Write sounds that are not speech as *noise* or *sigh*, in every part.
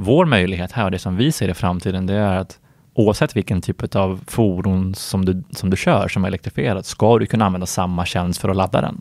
vår möjlighet här och det som vi ser i framtiden, det är att oavsett vilken typ av fordon som du, som du kör som är elektrifierat, ska du kunna använda samma tjänst för att ladda den.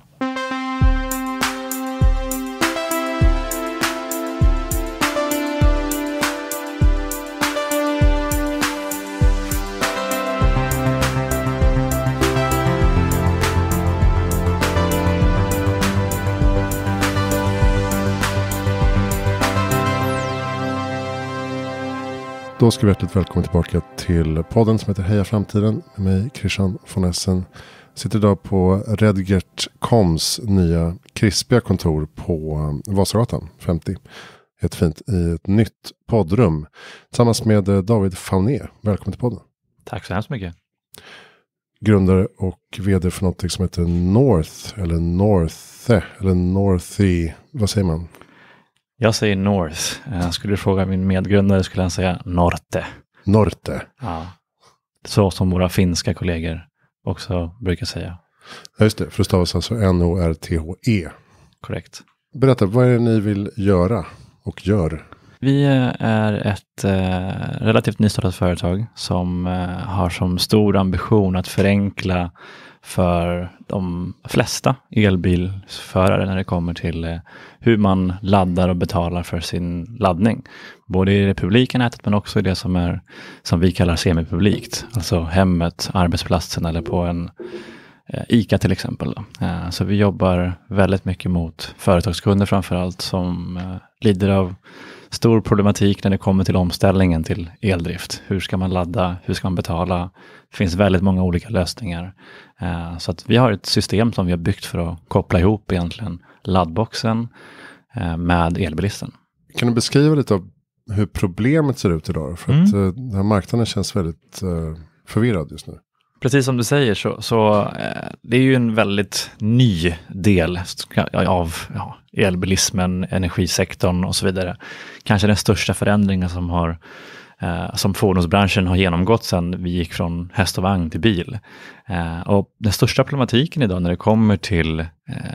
ska vi hjärtligt välkommen tillbaka till podden som heter Heja Framtiden med mig Christian von Essen. sitter idag på Redgert Koms nya krispiga kontor på um, Vasagatan 50. Ett fint i ett nytt poddrum tillsammans med eh, David Fauné. Välkommen till podden. Tack så hemskt mycket. Grundare och vd för någonting som heter North eller Northe eller Northy. Vad säger man? Jag säger North. Eh, skulle du fråga min medgrundare skulle han säga Norte. Norte. Ja. Så som våra finska kollegor också brukar säga. Ja, just det. För det stavas alltså N-O-R-T-H-E. Korrekt. Berätta, vad är det ni vill göra och gör? Vi eh, är ett eh, relativt nystartat företag som eh, har som stor ambition att förenkla för de flesta elbilsförare när det kommer till eh, hur man laddar och betalar för sin laddning. Både i det publika nätet men också i det som, är, som vi kallar semipublikt, alltså hemmet, arbetsplatsen eller på en eh, ICA till exempel. Eh, så vi jobbar väldigt mycket mot företagskunder framför allt som lider av stor problematik när det kommer till omställningen till eldrift. Hur ska man ladda? Hur ska man betala? Det finns väldigt många olika lösningar. Eh, så att vi har ett system som vi har byggt för att koppla ihop egentligen laddboxen eh, med elbilisten. Kan du beskriva lite av hur problemet ser ut idag? För att mm. eh, den här marknaden känns väldigt förvirrad just nu. Precis som du säger så, så eh, det är ju en väldigt ny del av ja, elbilismen, energisektorn och så vidare. Kanske den största förändringen som, har, eh, som fordonsbranschen har genomgått sedan vi gick från häst och vagn till bil. Eh, och den största problematiken idag när det kommer till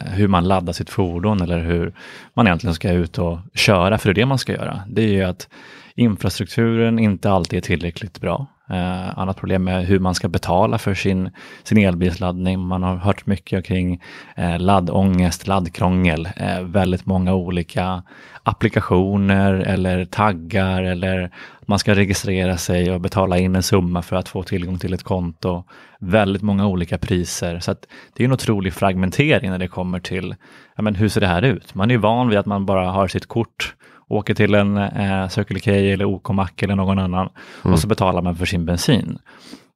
hur man laddar sitt fordon eller hur man egentligen ska ut och köra, för det är det man ska göra, det är ju att infrastrukturen inte alltid är tillräckligt bra. Eh, annat problem är hur man ska betala för sin, sin elbilsladdning. Man har hört mycket kring eh, laddångest, laddkrångel, eh, väldigt många olika applikationer eller taggar eller man ska registrera sig och betala in en summa för att få tillgång till ett konto. Väldigt många olika priser, så det är en otrolig fragmentering när det kommer till ja, men hur ser det här ut? Man är van vid att man bara har sitt kort åker till en eh, Circle K eller OK-mack eller någon annan mm. och så betalar man för sin bensin.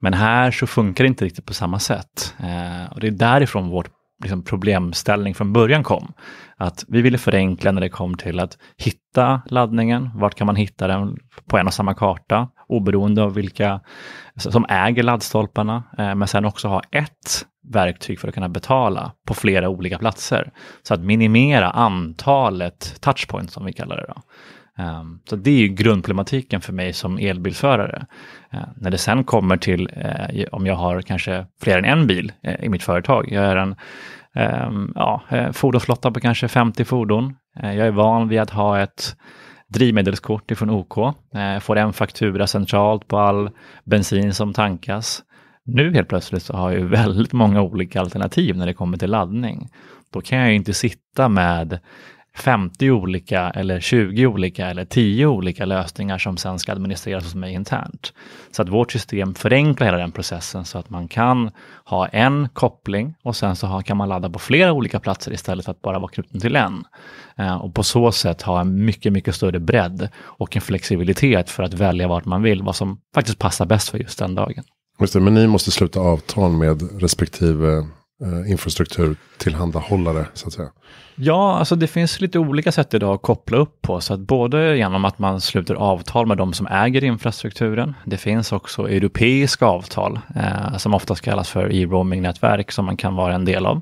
Men här så funkar det inte riktigt på samma sätt. Eh, och det är därifrån vårt liksom, problemställning från början kom. Att vi ville förenkla när det kom till att hitta laddningen. Vart kan man hitta den på en och samma karta? oberoende av vilka som äger laddstolparna, eh, men sen också ha ett verktyg för att kunna betala på flera olika platser. Så att minimera antalet touchpoints som vi kallar det. Då. Ehm, så det är ju grundproblematiken för mig som elbilförare. Eh, när det sen kommer till eh, om jag har kanske fler än en bil i mitt företag. Jag är en ehm, ja, fordonsflotta på kanske 50 fordon. Jag är van vid att ha ett drivmedelskort ifrån OK, eh, får en faktura centralt på all bensin som tankas. Nu helt plötsligt så har jag ju *laughs* väldigt många olika alternativ när det kommer till laddning. Då kan jag ju inte sitta med 50 olika eller 20 olika eller 10 olika lösningar som sen ska administreras hos mig internt. Så att vårt system förenklar hela den processen så att man kan ha en koppling och sen så kan man ladda på flera olika platser istället för att bara vara knuten till en. Eh, och på så sätt ha en mycket, mycket större bredd och en flexibilitet för att välja vart man vill, vad som faktiskt passar bäst för just den dagen. Just det, men ni måste sluta avtal med respektive Eh, infrastrukturtillhandahållare så att säga? Ja, alltså det finns lite olika sätt idag att koppla upp på. Så att både genom att man sluter avtal med de som äger infrastrukturen. Det finns också europeiska avtal eh, som oftast kallas för e-roaming-nätverk som man kan vara en del av.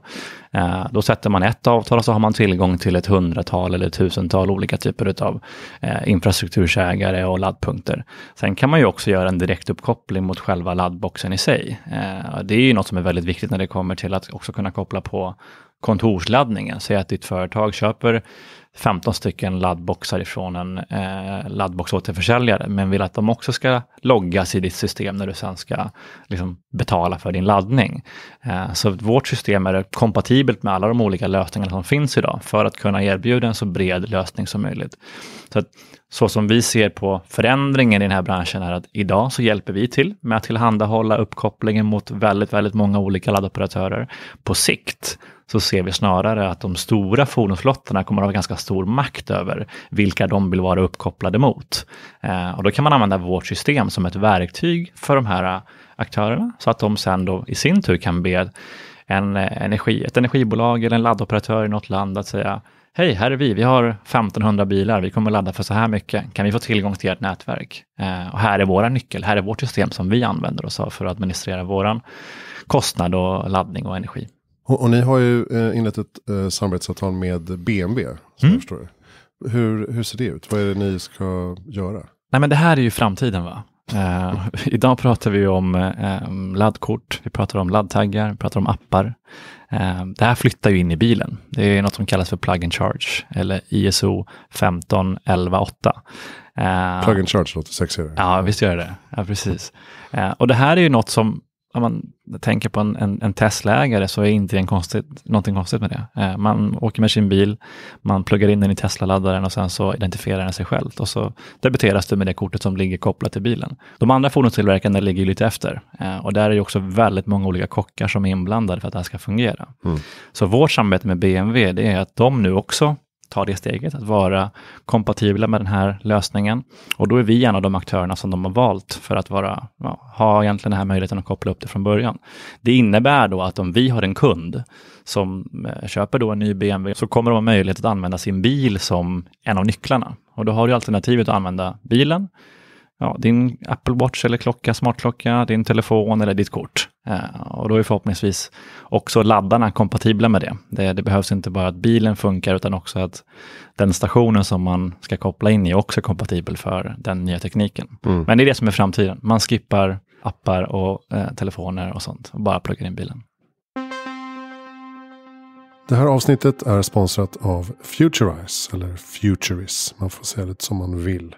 Eh, då sätter man ett avtal och så har man tillgång till ett hundratal eller tusental olika typer av eh, infrastruktursägare och laddpunkter. Sen kan man ju också göra en direktuppkoppling mot själva laddboxen i sig. Eh, det är ju något som är väldigt viktigt när det kommer till att också kunna koppla på kontorsladdningen. Säg att ditt företag köper 15 stycken laddboxar ifrån en eh, laddboxåterförsäljare, men vill att de också ska loggas i ditt system när du sen ska liksom, betala för din laddning. Eh, så vårt system är kompatibelt med alla de olika lösningarna som finns idag för att kunna erbjuda en så bred lösning som möjligt. Så, att, så som vi ser på förändringen i den här branschen är att idag så hjälper vi till med att tillhandahålla uppkopplingen mot väldigt, väldigt många olika laddoperatörer. På sikt så ser vi snarare att de stora fordonsflottorna kommer att ha ganska stor makt över vilka de vill vara uppkopplade mot. Eh, och då kan man använda vårt system som ett verktyg för de här eh, aktörerna så att de sen då i sin tur kan be en eh, energi, ett energibolag eller en laddoperatör i något land att säga Hej, här är vi. Vi har 1500 bilar. Vi kommer ladda för så här mycket. Kan vi få tillgång till ert nätverk? Eh, och här är våra nyckel. Här är vårt system som vi använder oss av för att administrera våran kostnad och laddning och energi. Och, och ni har ju eh, inlett ett eh, samarbetsavtal med BMW. Som mm. förstår Hur, hur ser det ut? Vad är det ni ska göra? Nej, men det här är ju framtiden. va? Uh, *laughs* idag pratar vi om uh, laddkort, vi pratar om laddtaggar, vi pratar om appar. Uh, det här flyttar ju in i bilen. Det är något som kallas för plug and charge eller ISO 15118. plug and charge låter sexigare. Ja, visst gör det. Ja, precis. och det här är ju något som om man tänker på en, en, en Tesla-ägare så är inte det konstigt, någonting konstigt med det. Eh, man åker med sin bil, man pluggar in den i Tesla-laddaren och sen så identifierar den sig själv och så debiteras du med det kortet som ligger kopplat till bilen. De andra fordonstillverkarna ligger lite efter eh, och där är ju också väldigt många olika kockar som är inblandade för att det här ska fungera. Mm. Så vårt samarbete med BMW det är att de nu också ta det steget, att vara kompatibla med den här lösningen. Och då är vi en av de aktörerna som de har valt för att vara, ja, ha egentligen den här möjligheten att koppla upp det från början. Det innebär då att om vi har en kund som eh, köper då en ny BMW så kommer de ha möjlighet att använda sin bil som en av nycklarna. Och då har du alternativet att använda bilen ja, din Apple Watch eller klocka, smartklocka, din telefon eller ditt kort. Eh, och då är förhoppningsvis också laddarna kompatibla med det. det. det. behövs inte bara att bilen funkar utan också att den stationen som man ska koppla in i också är kompatibel för den nya tekniken. Mm. Men det är det som är framtiden. Man skippar appar och eh, telefoner och sånt och bara pluggar in bilen. Det här avsnittet är sponsrat av Futurize, eller Futuris. Man får säga det som man vill.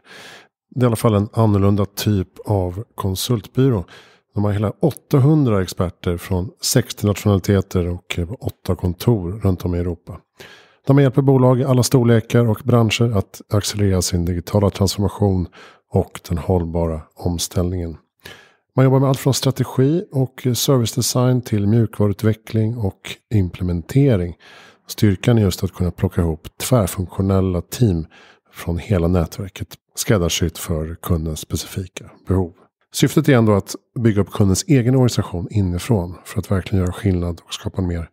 Det är i alla fall en annorlunda typ av konsultbyrå. De har hela 800 experter från 60 nationaliteter och 8 kontor runt om i Europa. De hjälper bolag i alla storlekar och branscher att accelerera sin digitala transformation och den hållbara omställningen. Man jobbar med allt från strategi och servicedesign till mjukvaruutveckling och implementering. Styrkan är just att kunna plocka ihop tvärfunktionella team från hela nätverket skräddarsytt för kundens specifika behov. Syftet är ändå att bygga upp kundens egen organisation inifrån för att verkligen göra skillnad och skapa en mer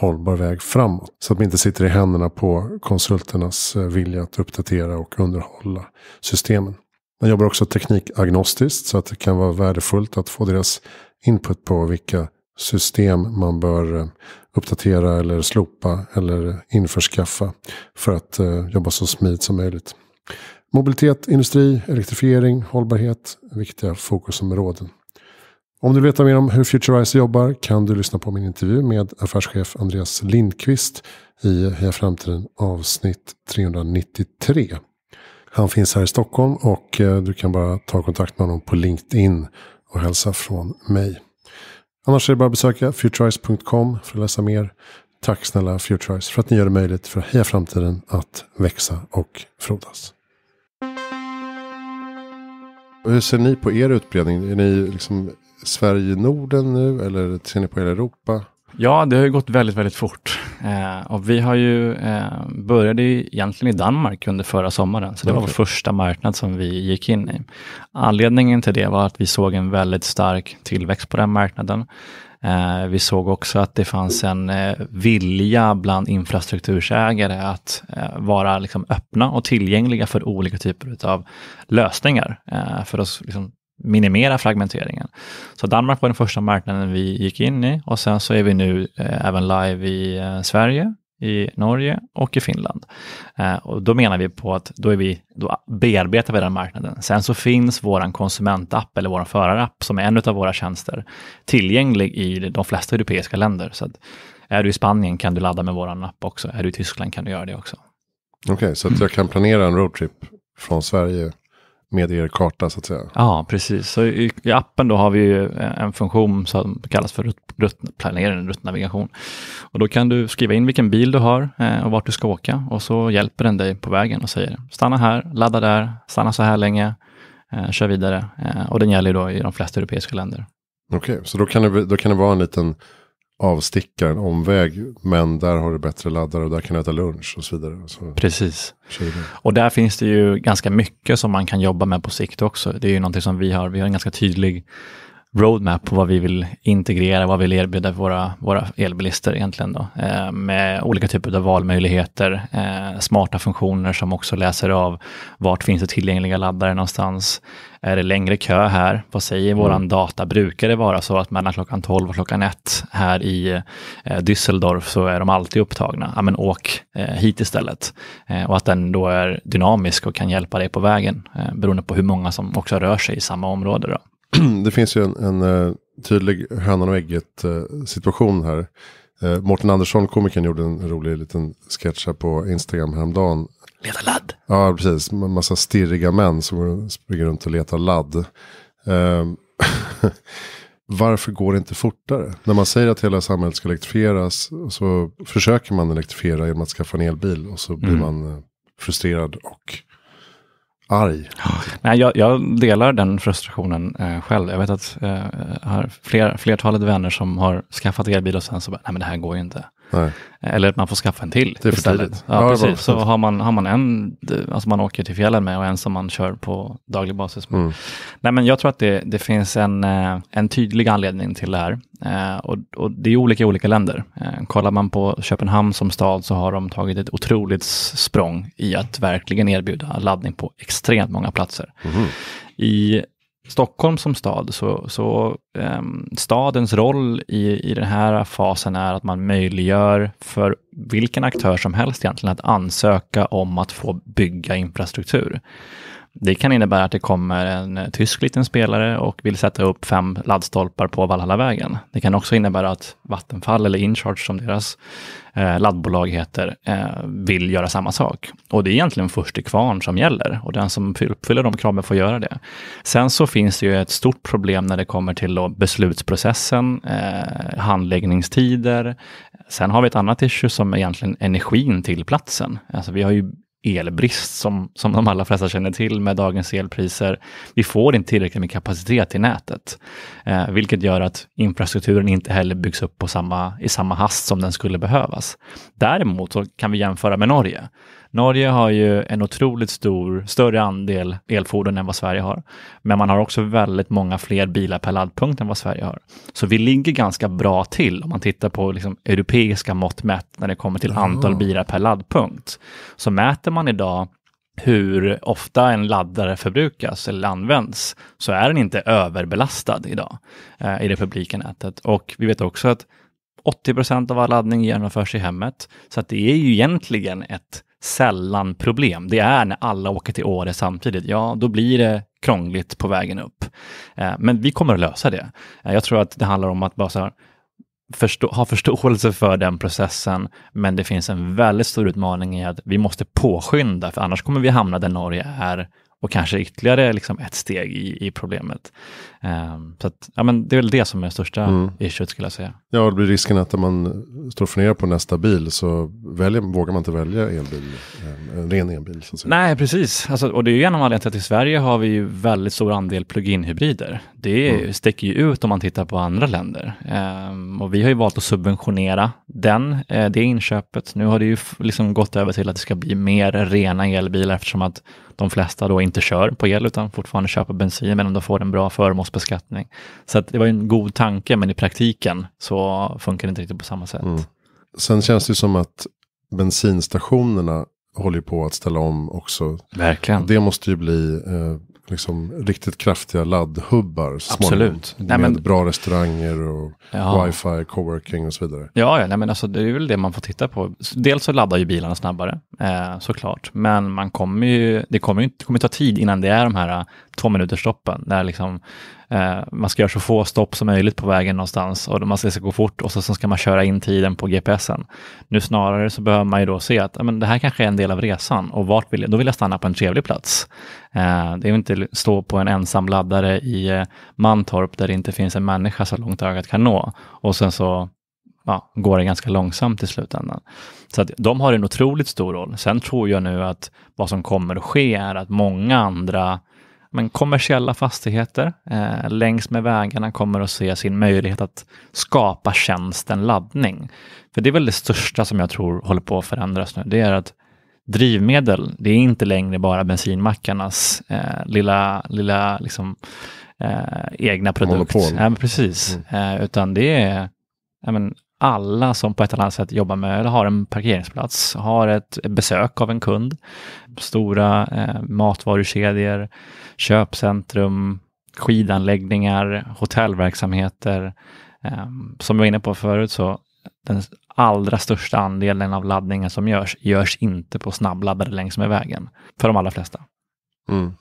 hållbar väg framåt. Så att man inte sitter i händerna på konsulternas eh, vilja att uppdatera och underhålla systemen. Man jobbar också teknikagnostiskt så att det kan vara värdefullt att få deras input på vilka system man bör eh, uppdatera eller slopa eller införskaffa för att eh, jobba så smidigt som möjligt. Mobilitet, industri, elektrifiering, hållbarhet viktiga fokusområden. Om du vill veta mer om hur Futurize jobbar kan du lyssna på min intervju med affärschef Andreas Lindqvist i Heja Framtiden avsnitt 393. Han finns här i Stockholm och eh, du kan bara ta kontakt med honom på LinkedIn och hälsa från mig. Annars är det bara att besöka futurize.com för att läsa mer. Tack snälla Futurize för att ni gör det möjligt för Heja Framtiden att växa och frodas. Hur ser ni på er utbredning? Är ni liksom Sverige-Norden nu eller ser ni på hela Europa? Ja, det har ju gått väldigt, väldigt fort. Eh, och vi har ju, eh, började ju egentligen i Danmark under förra sommaren, så det var vår första marknad som vi gick in i. Anledningen till det var att vi såg en väldigt stark tillväxt på den marknaden. Eh, vi såg också att det fanns en eh, vilja bland infrastruktursägare att eh, vara liksom, öppna och tillgängliga för olika typer av lösningar. Eh, för att liksom, minimera fragmenteringen. Så Danmark var den första marknaden vi gick in i och sen så är vi nu eh, även live i eh, Sverige, i Norge och i Finland. Eh, och då menar vi på att då, är vi, då bearbetar vi den marknaden. Sen så finns vår konsumentapp eller vår förarapp som är en av våra tjänster tillgänglig i de flesta europeiska länder. Så är du i Spanien kan du ladda med vår app också. Är du i Tyskland kan du göra det också. Okej, okay, så att jag kan planera en roadtrip från Sverige med er karta så att säga. Ja, precis. Så i, i appen då har vi en funktion som kallas för ruttplanering, ruttnavigation. Och då kan du skriva in vilken bil du har eh, och vart du ska åka och så hjälper den dig på vägen och säger stanna här, ladda där, stanna så här länge, eh, kör vidare. Eh, och den gäller då i de flesta europeiska länder. Okej, okay, så då kan, det, då kan det vara en liten avstickaren omväg. Men där har du bättre laddare och där kan du äta lunch och så vidare. så Precis. Och där finns det ju ganska mycket som man kan jobba med på sikt också. Det är ju någonting som vi har. Vi har en ganska tydlig roadmap på vad vi vill integrera, vad vi vill erbjuda våra, våra elbilister egentligen då, eh, med olika typer av valmöjligheter, eh, smarta funktioner som också läser av vart finns det tillgängliga laddare någonstans, är det längre kö här? Vad säger mm. våran data? Brukar det vara så att mellan klockan 12 och klockan 1 här i eh, Düsseldorf så är de alltid upptagna? Ja, men åk eh, hit istället. Eh, och att den då är dynamisk och kan hjälpa dig på vägen eh, beroende på hur många som också rör sig i samma område. Då. *clears throat* Det finns ju en, en eh, tydlig hönan och ägget eh, situation här. Eh, Mårten Andersson, komikern, gjorde en rolig liten sketch här på Instagram häromdagen. Leta ladd. Ja, precis. En massa stirriga män som springer runt och letar ladd. Um, *laughs* varför går det inte fortare? När man säger att hela samhället ska elektrifieras så försöker man elektrifiera genom att skaffa en elbil och så blir mm. man eh, frustrerad och arg. Nej, jag, jag delar den frustrationen eh, själv. Jag vet att eh, har fler, flertalet vänner som har skaffat elbil och sen så bara, nej men det här går ju inte. Nej. Eller att man får skaffa en till. Det är för istället. tidigt. Ja, ja precis. Så har man, har man en, alltså man åker till fjällen med och en som man kör på daglig basis med. Mm. Nej, men jag tror att det, det finns en, eh, en tydlig anledning till det här. Eh, och, och det är olika i olika länder. Eh, kollar man på Köpenhamn som stad så har de tagit ett otroligt språng i att verkligen erbjuda laddning på extremt många platser. Mm. I Stockholm som stad, så, så um, stadens roll i, i den här fasen är att man möjliggör för vilken aktör som helst egentligen att ansöka om att få bygga infrastruktur. Det kan innebära att det kommer en tysk liten spelare och vill sätta upp fem laddstolpar på Valhallavägen. Det kan också innebära att Vattenfall eller Incharge som deras eh, laddbolag heter eh, vill göra samma sak. Och det är egentligen först till kvarn som gäller och den som uppfyller de kraven får göra det. Sen så finns det ju ett stort problem när det kommer till beslutsprocessen, eh, handläggningstider. Sen har vi ett annat issue som är egentligen energin till platsen. Alltså vi har ju elbrist som, som de allra flesta känner till med dagens elpriser. Vi får inte tillräckligt med kapacitet i nätet, eh, vilket gör att infrastrukturen inte heller byggs upp på samma, i samma hast som den skulle behövas. Däremot så kan vi jämföra med Norge Norge har ju en otroligt stor, större andel elfordon än vad Sverige har. Men man har också väldigt många fler bilar per laddpunkt än vad Sverige har. Så vi ligger ganska bra till om man tittar på liksom europeiska mått mätt när det kommer till antal bilar per laddpunkt. Så mäter man idag hur ofta en laddare förbrukas eller används så är den inte överbelastad idag eh, i det publika nätet. Och vi vet också att 80 procent av all laddning genomförs i hemmet. Så att det är ju egentligen ett sällan problem. Det är när alla åker till Åre samtidigt. Ja, då blir det krångligt på vägen upp. Eh, men vi kommer att lösa det. Eh, jag tror att det handlar om att bara så här, förstå, ha förståelse för den processen, men det finns en väldigt stor utmaning i att vi måste påskynda, för annars kommer vi hamna där Norge är och kanske ytterligare liksom ett steg i, i problemet. Um, så att, ja, men det är väl det som är det största mm. issuet skulle jag säga. Ja, det blir risken att när man står och funderar på nästa bil så väljer, vågar man inte välja elbil, eh, en ren elbil. Så att säga. Nej, precis. Alltså, och det är ju en av anledningarna till att i Sverige har vi ju väldigt stor andel plug-in hybrider. Det mm. sticker ju ut om man tittar på andra länder. Um, och vi har ju valt att subventionera den, eh, det inköpet. Nu har det ju liksom gått över till att det ska bli mer rena elbilar eftersom att de flesta då inte kör på el utan fortfarande köper bensin, men de får en bra förmånsbeskattning. Så det var en god tanke, men i praktiken så funkar det inte riktigt på samma sätt. Mm. Sen känns det som att bensinstationerna håller på att ställa om också. Verkligen. Det måste ju bli eh, liksom riktigt kraftiga laddhubbar. Absolut. Nej, med men... bra restauranger och ja. wifi, coworking och så vidare. Ja, ja nej, men alltså, det är väl det man får titta på. Dels så laddar ju bilarna snabbare eh, såklart. Men man kommer ju, det kommer ju kommer ta tid innan det är de här eh, två minuters stoppen där liksom, eh, man ska göra så få stopp som möjligt på vägen någonstans och man ska gå fort och så, så ska man köra in tiden på GPSen. Nu snarare så behöver man ju då se att ja, det här kanske är en del av resan och vart vill jag, då vill jag stanna på en trevlig plats. Eh, det är inte stå på en ensam laddare i eh, Mantorp där det inte finns en människa så långt ögat kan nå och sen så ja, går det ganska långsamt i slutändan. Så att de har en otroligt stor roll. Sen tror jag nu att vad som kommer att ske är att många andra men kommersiella fastigheter eh, längs med vägarna kommer att se sin möjlighet att skapa tjänsten laddning. För det är väl det största som jag tror håller på att förändras nu. Det är att drivmedel, det är inte längre bara bensinmackarnas eh, lilla, lilla liksom, eh, egna produkt. Monopol. Ja, precis. Mm. Eh, utan det är men, alla som på ett eller annat sätt jobbar med eller har en parkeringsplats, har ett besök av en kund, stora eh, matvarukedjor, köpcentrum, skidanläggningar, hotellverksamheter. Eh, som jag var inne på förut så den allra största andelen av laddningen som görs, görs inte på snabbladdare längs med vägen. För de allra flesta. Mm.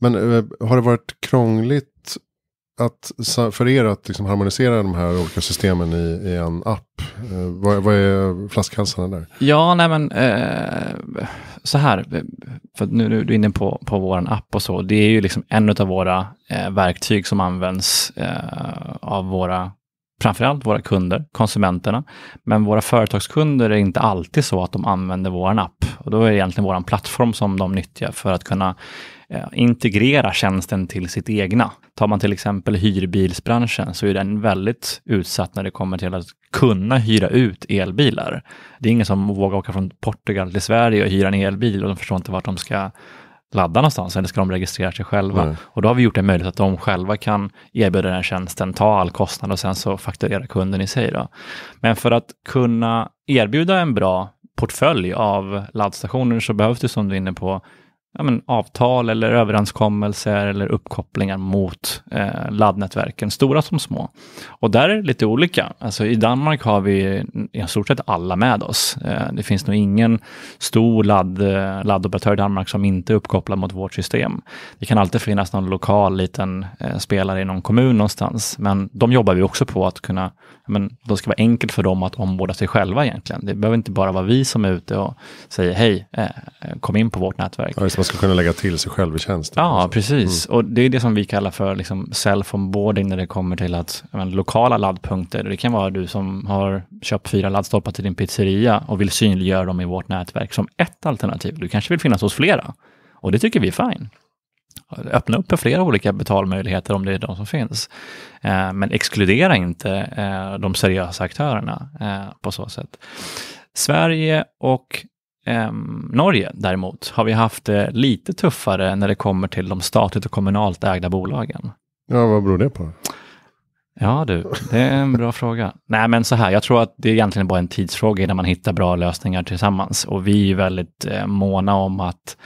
Men eh, har det varit krångligt att för er att liksom harmonisera de här olika systemen i, i en app, eh, vad, vad, är flaskhalsarna där? Ja, nej men eh, så här, för nu, nu är du inne på, på vår app och så, det är ju liksom en av våra eh, verktyg som används eh, av våra framförallt våra kunder, konsumenterna. Men våra företagskunder är inte alltid så att de använder vår app. Och då är det egentligen vår plattform som de nyttjar för att kunna Eh, integrera tjänsten till sitt egna. Tar man till exempel hyrbilsbranschen så är den väldigt utsatt när det kommer till att kunna hyra ut elbilar. Det är ingen som vågar åka från Portugal till Sverige och hyra en elbil och de förstår inte vart de ska ladda någonstans eller ska de registrera sig själva? Mm. Och då har vi gjort det möjligt att de själva kan erbjuda den tjänsten, ta all kostnad och sen så fakturera kunden i sig. Då. Men för att kunna erbjuda en bra portfölj av laddstationer så behövs det som du är inne på ja, men, avtal eller överenskommelser eller uppkopplingar mot eh, laddnätverken, stora som små. Och där är det lite olika. Alltså, I Danmark har vi i stort sett alla med oss. Eh, det finns nog ingen stor ladd, eh, laddoperatör i Danmark som inte är uppkopplad mot vårt system. Det kan alltid finnas någon lokal liten eh, spelare i någon kommun någonstans, men de jobbar vi också på att kunna, men, det ska vara enkelt för dem att omvårda sig själva egentligen. Det behöver inte bara vara vi som är ute och säger hej, eh, kom in på vårt nätverk. Ja, ska kunna lägga till sig själv i tjänsten. Ja, liksom. precis. Mm. Och det är det som vi kallar för liksom self-onboarding när det kommer till att men, lokala laddpunkter. Det kan vara du som har köpt fyra laddstolpar till din pizzeria och vill synliggöra dem i vårt nätverk som ett alternativ. Du kanske vill finnas hos flera och det tycker vi är fine öppna upp för flera olika betalmöjligheter om det är de som finns. Eh, men exkludera inte eh, de seriösa aktörerna eh, på så sätt. Sverige och Ehm, Norge däremot har vi haft det lite tuffare när det kommer till de statligt och kommunalt ägda bolagen. Ja, vad beror det på? Ja du, det är en bra *laughs* fråga. Nej men så här, jag tror att det är egentligen bara en tidsfråga innan man hittar bra lösningar tillsammans. Och vi är väldigt eh, måna om att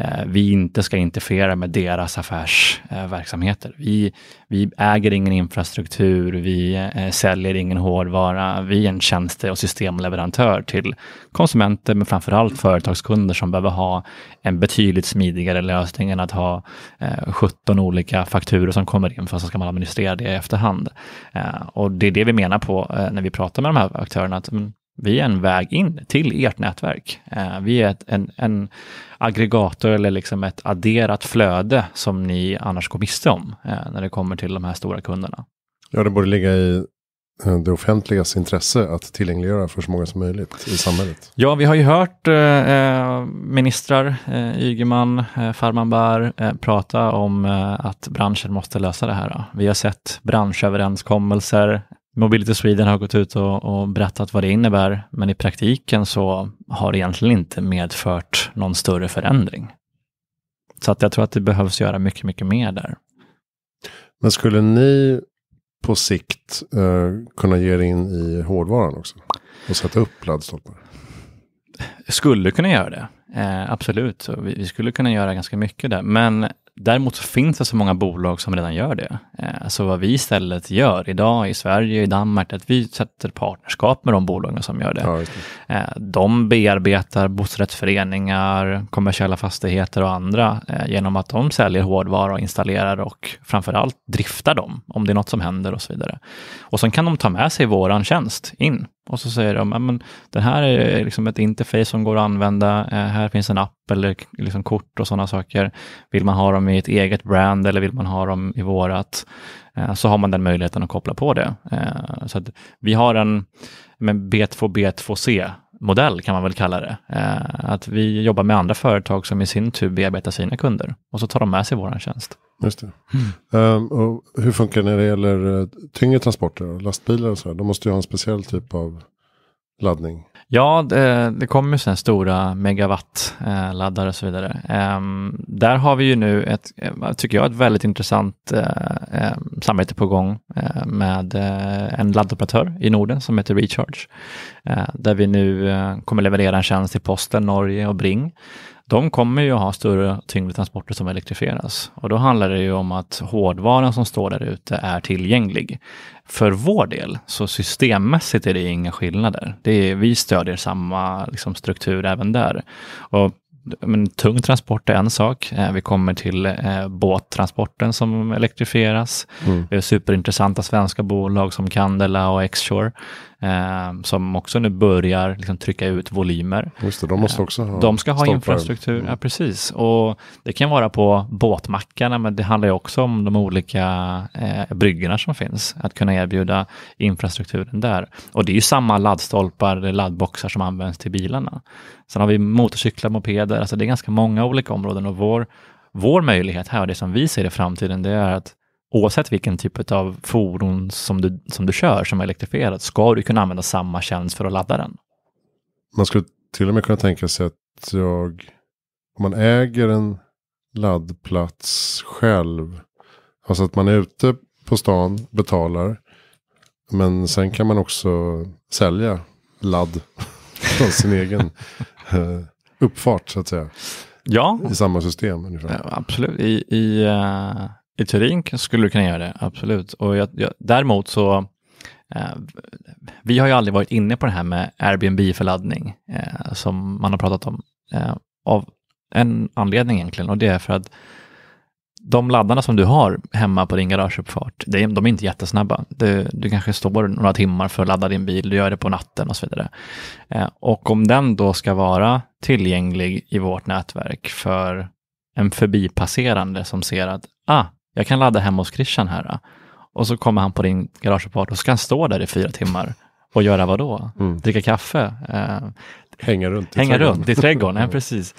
Eh, vi inte ska interfera med deras affärsverksamheter. Eh, vi, vi äger ingen infrastruktur, vi eh, säljer ingen hårdvara, vi är en tjänste och systemleverantör till konsumenter, men framför allt företagskunder som behöver ha en betydligt smidigare lösning än att ha 17 olika fakturor som kommer in, för så ska man administrera det i efterhand. och det är det vi menar på när vi pratar med de här aktörerna, att mm, vi är en väg in till ert nätverk. Eh, vi är ett, en, en aggregator eller liksom ett adderat flöde som ni annars går miste om eh, när det kommer till de här stora kunderna. Ja, det borde ligga i eh, det offentligas intresse att tillgängliggöra för så många som möjligt i samhället. Ja, vi har ju hört eh, ministrar, eh, Ygeman, eh, Farmanbar, eh, prata om att branschen måste lösa det här. Då. Vi har sett branschöverenskommelser, Mobility Sweden har gått ut och, och, berättat vad det innebär, men i praktiken så har det egentligen inte medfört någon större förändring. Så att jag tror att det behövs göra mycket, mycket mer där. Men skulle ni på sikt eh, kunna ge er in i hårdvaran också? Och sätta upp laddstolpar? Skulle kunna göra det, eh, absolut. Vi, vi, skulle kunna göra ganska mycket där. Men Däremot finns det så många bolag som redan gör det. Eh, så alltså vad vi istället gör idag i Sverige, i Danmark, är att vi sätter partnerskap med de bolagen som gör det. Ja, det. Eh, de bearbetar bostadsrättsföreningar, kommersiella fastigheter och andra eh, genom att de säljer hårdvara och installerar och framförallt driftar dem om det är något som händer och så vidare. Och sen kan de ta med sig våran tjänst in och så säger de, men den här är liksom ett interface som går att använda, eh, här finns en app eller liksom kort och sådana saker. Vill man ha dem i ett eget brand eller vill man ha dem i vårat, eh, så har man den möjligheten att koppla på det. Eh, så vi har en B2B2C modell kan man väl kalla det. Att vi jobbar med andra företag som i sin tur bearbetar sina kunder och så tar de med sig vår tjänst. Just det. Mm. Um, och hur funkar det när det gäller eh, tyngre transporter, och lastbilar och sådär? De måste ju ha en speciell typ av laddning. Ja, det, det kommer sådana här stora megawatt-laddare eh, och så vidare. Um, där har vi ju nu ett, eh, tycker jag, ett väldigt intressant eh, ehm, samarbete på gång eh, med en laddoperatör i Norden som heter Recharge. där vi nu kommer leverera en tjänst till Posten, Norge och Bring de kommer ju att ha större tyngre transporter som elektrifieras. Och då handlar det ju om att hårdvaran som står där ute är tillgänglig. För vår del, så systemmässigt är det inga skillnader. Det är, vi stödjer samma liksom, struktur även där. Och men tung transport är en sak. Eh, vi kommer till eh, båttransporten som elektrifieras. Mm. Vi har superintressanta svenska bolag som Candela och Xshore eh, som också nu börjar liksom trycka ut volymer. Just det, de måste ehm, också ha De ska ha infrastruktur, ja, mm. precis. Och det kan vara på båtmackarna, men det handlar ju också om de olika eh, bryggorna som finns, att kunna erbjuda infrastrukturen där. Och det är ju samma laddstolpar, laddboxar som används till bilarna. Sen har vi motorcyklar, mopeder, alltså det är ganska många olika områden och vår vår möjlighet här, och det som vi ser i framtiden, det är att oavsett vilken typ av fordon som du, som du kör som är elektrifierat, ska du kunna använda samma tjänst för att ladda den. Man skulle till och med kunna tänka sig att jag, om man äger en laddplats själv, alltså att man är ute på stan, betalar, men sen kan man också sälja ladd *laughs* från sin egen eh, uppfart så att säga. Ja. I samma system ungefär. Ja, absolut. I, i uh i teorin skulle du kunna göra det, absolut. Och jag, jag, däremot så, eh, vi har ju aldrig varit inne på det här med Airbnb-förladdning eh, som man har pratat om eh, av en anledning egentligen och det är för att de laddarna som du har hemma på din garageuppfart, det, de är inte jättesnabba. Du, du kanske står några timmar för att ladda din bil, du gör det på natten och så vidare. Eh, och om den då ska vara tillgänglig i vårt nätverk för en förbipasserande som ser att ah, jag kan ladda hemma hos Christian här. Äh. Och så kommer han på din garageuppfart och ska han stå där i fyra timmar och göra vad då? Mm. Dricka kaffe? Eh, hänga runt i hänga trädgården. Runt i trädgården. *laughs* ja, precis.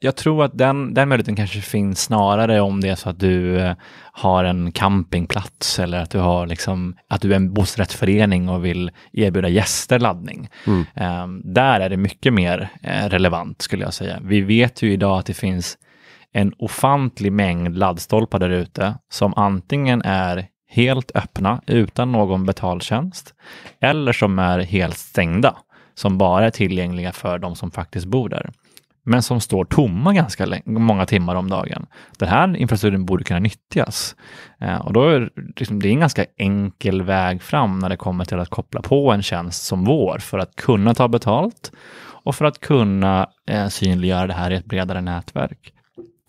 Jag tror att den, den möjligheten kanske finns snarare om det är så att du äh, har en campingplats eller att du, har liksom, att du är en bostadsrättsförening och vill erbjuda gäster laddning. Mm. Eh, där är det mycket mer relevant skulle jag säga. Vi vet ju idag att det finns en ofantlig mängd laddstolpar där ute som antingen är helt öppna utan någon betaltjänst eller som är helt stängda som bara är tillgängliga för de som faktiskt bor där men som står tomma ganska länge, många timmar om dagen. Den här infrastrukturen borde kunna nyttjas. Eh, och då är liksom, det är en ganska enkel väg fram när det kommer till att koppla på en tjänst som vår för att kunna ta betalt och för att kunna eh, synliggöra det här i ett bredare nätverk.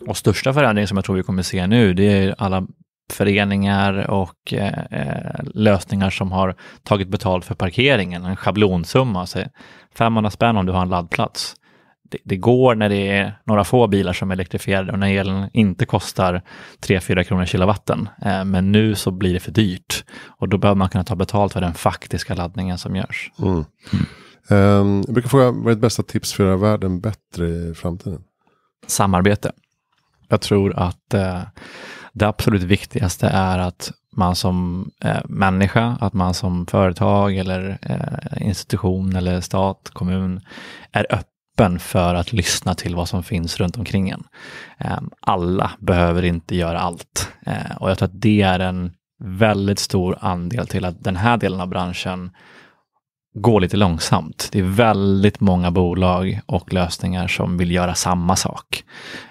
Och största förändringen som jag tror vi kommer se nu, det är alla föreningar och eh, eh lösningar som har tagit betalt för parkeringen, en schablonsumma, alltså 500 spänn om du har en laddplats. Det, det, går när det är några få bilar som är elektrifierade och när elen inte kostar 3-4 kronor kilowatten. Eh, men nu så blir det för dyrt och då behöver man kunna ta betalt för den faktiska laddningen som görs. Mm. Mm. Um, jag brukar fråga, vad är ditt bästa tips för att göra världen bättre i framtiden? Samarbete. Jag tror att eh, det absolut viktigaste är att man som eh, människa, att man som företag eller eh, institution eller stat, kommun är öppen för att lyssna till vad som finns runt omkring en. Eh, alla behöver inte göra allt eh, och jag tror att det är en väldigt stor andel till att den här delen av branschen går lite långsamt. Det är väldigt många bolag och lösningar som vill göra samma sak.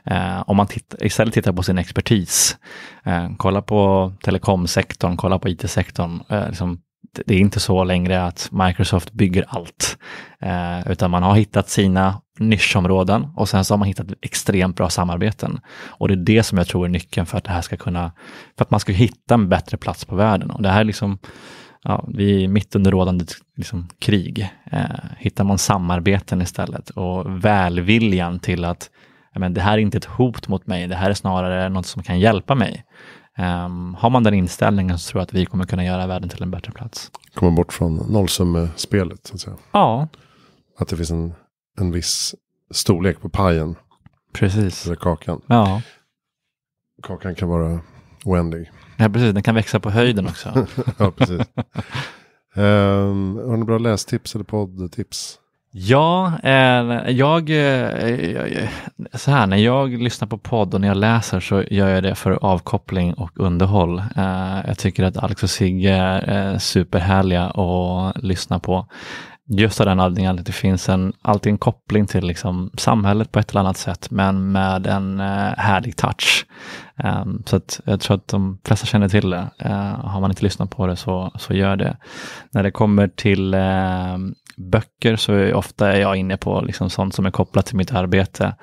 Eh, om man titt istället tittar på sin expertis, eh, kolla på telekomsektorn, kolla på it-sektorn. Eh, liksom, det är inte så längre att Microsoft bygger allt, eh, utan man har hittat sina nischområden och sen så har man hittat extremt bra samarbeten. Och det är det som jag tror är nyckeln för att det här ska kunna, för att man ska hitta en bättre plats på världen. Och det här är liksom ja, vi är mitt under rådande liksom, krig. Eh, hittar man samarbeten istället och välviljan till att men, det här är inte ett hot mot mig, det här är snarare något som kan hjälpa mig. Um, har man den inställningen så tror jag att vi kommer kunna göra världen till en bättre plats. Komma bort från nollsummespelet. Så att säga. Ja. Att det finns en, en viss storlek på pajen. Precis. Eller kakan. Ja. Kakan kan vara oändlig. Ja, precis. Den kan växa på höjden också. *laughs* ja, precis. um, har ni bra lästips eller poddtips? Ja, eh, jag, eh, så här, när jag lyssnar på podd och när jag läser så gör jag det för avkoppling och underhåll. Eh, jag tycker att Alex och Sigge är superhärliga att lyssna på. Just av den anledningen att det finns en, alltid en koppling till liksom samhället på ett eller annat sätt, men med en eh, härlig touch. Ehm, så att jag tror att de flesta känner till det. Ehm, har man inte lyssnat på det så, så gör det. När det kommer till ehm, böcker så är ofta jag inne på liksom sånt som är kopplat till mitt arbete.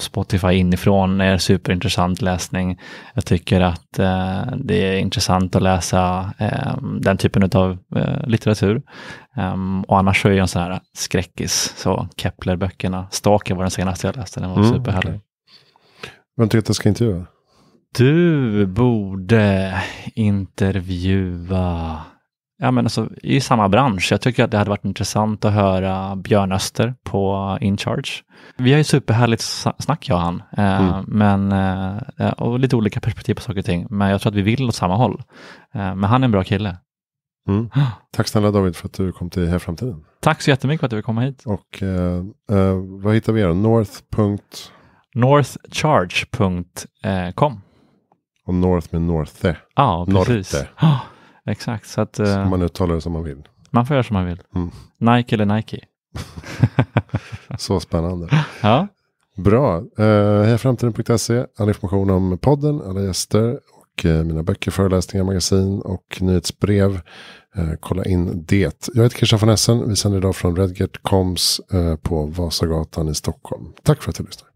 Spotify inifrån är superintressant läsning. Jag tycker att eh, det är intressant att läsa den typen av eh, litteratur. och annars så är jag en sån här skräckis, så Kepler-böckerna. Stalker var den senaste jag läste, den var mm, superhärlig. Okay. Vem tycker att jag ska intervjua? Du borde intervjua ja, men alltså, i samma bransch. Jag tycker att det hade varit intressant att höra Björn Öster på Incharge. Vi har ju superhärligt snack jag och han, eh, mm. men, eh, eh, och lite olika perspektiv på saker och ting. Men jag tror att vi vill åt samma håll. Eh, men han är en bra kille. Mm. *gasps* Tack snälla David för att du kom till Här framtiden. Tack så jättemycket för att du ville komma hit. Och eh, eh, vad hittar vi er? North northcharge.com. Eh, och North med Northe. Ja, precis. Norte. Oh, exakt. Så att, så eh, man uttalar det som man vill. Man får göra som man vill. Mm. Nike eller Nike. *laughs* så spännande. *laughs* Ja. Bra. Uh, eh, Hejaframtiden.se. All information om podden, alla gäster och uh, mina böcker, föreläsningar, magasin och nyhetsbrev. Uh, kolla in det. Jag heter Christian von Essen. Vi sänder idag från Redgert Coms uh, på Vasagatan i Stockholm. Tack för att du lyssnade.